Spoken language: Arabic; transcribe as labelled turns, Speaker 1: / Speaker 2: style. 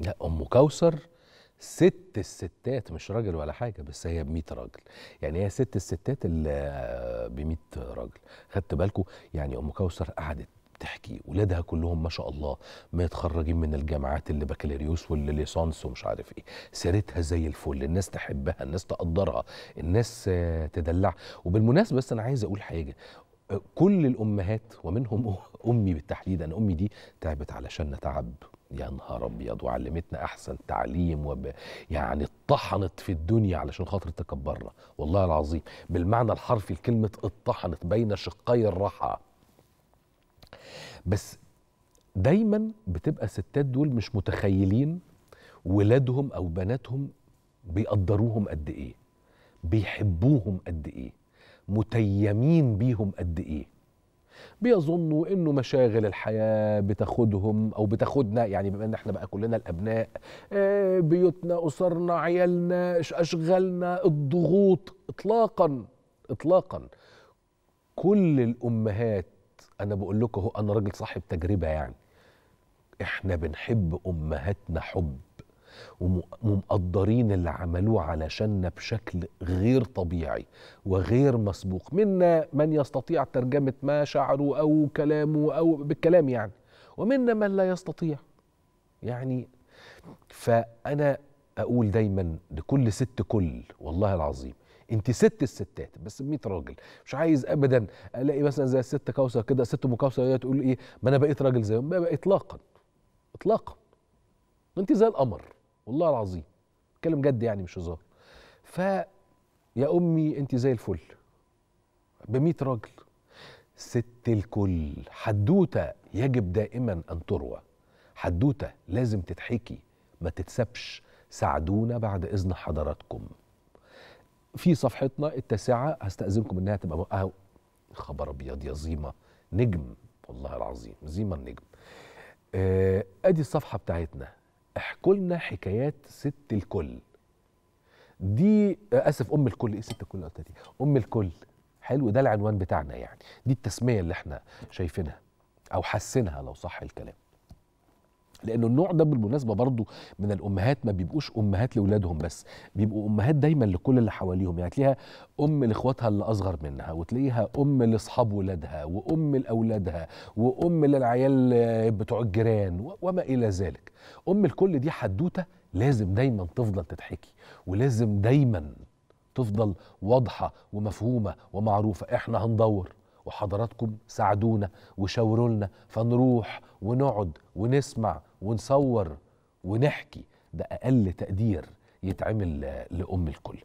Speaker 1: لا ام كوثر ست الستات مش راجل ولا حاجه بس هي ب 100 راجل يعني هي ست الستات اللي ب 100 راجل خدت بالكم يعني ام كوثر قعدت تحكي ولادها كلهم ما شاء الله متخرجين من الجامعات اللي بكالوريوس واللي ليسانس ومش عارف ايه سيرتها زي الفل الناس تحبها الناس تقدرها الناس تدلع وبالمناسبه بس انا عايز اقول حاجه كل الامهات ومنهم امي بالتحديد انا امي دي تعبت علشان تعب يا نهار ابيض وعلمتنا احسن تعليم وب... يعني اتطحنت في الدنيا علشان خاطر تكبرنا والله العظيم بالمعنى الحرفي لكلمه اتطحنت بين شقي الرحى بس دايما بتبقى الستات دول مش متخيلين ولادهم او بناتهم بيقدروهم قد ايه بيحبوهم قد ايه متيمين بيهم قد ايه بيظنوا انه مشاغل الحياه بتاخدهم او بتاخدنا يعني بما ان احنا بقى كلنا الابناء آه، بيوتنا اسرنا عيالنا اشغالنا الضغوط اطلاقا اطلاقا كل الامهات انا بقول لكم اهو انا راجل صاحب تجربه يعني احنا بنحب امهاتنا حب ومقدرين اللي عملوه علشاننا بشكل غير طبيعي وغير مسبوق منا من يستطيع ترجمة ما شعره أو كلامه أو بالكلام يعني ومنا من لا يستطيع يعني فأنا أقول دايما لكل ست كل والله العظيم انت ست الستات بس ب 100 راجل مش عايز ابدا الاقي مثلا زي الست كوثر كده ست ام كوثر تقول ايه ما انا بقيت راجل زيهم اطلاقا اطلاقا انت زي القمر والله العظيم بتكلم جد يعني مش هزار ف يا امي انت زي الفل ب راجل ست الكل حدوته يجب دائما ان تروى حدوته لازم تتحكي ما تتسبش ساعدونا بعد اذن حضراتكم في صفحتنا التاسعه هستاذنكم انها تبقى بقى خبر ابيض يا زيمة نجم والله العظيم زيمة النجم آه ادي الصفحه بتاعتنا احكوا لنا حكايات ست الكل دي اسف ام الكل ايه ست الكل دي ام الكل حلو ده العنوان بتاعنا يعني دي التسميه اللي احنا شايفينها او حسينها لو صح الكلام لانه النوع ده بالمناسبه برضه من الامهات ما بيبقوش امهات لاولادهم بس بيبقوا امهات دايما لكل اللي حواليهم يعني تلاقيها ام لاخواتها اللي اصغر منها وتلاقيها ام لاصحاب ولادها وام لاولادها وام للعيال بتوع الجيران وما الى ذلك ام الكل دي حدوته لازم دايما تفضل تتحكي ولازم دايما تفضل واضحه ومفهومه ومعروفه احنا هندور وحضراتكم ساعدونا وشاوروا لنا فنروح ونقعد ونسمع ونصور ونحكي ده أقل تقدير يتعمل لأم الكل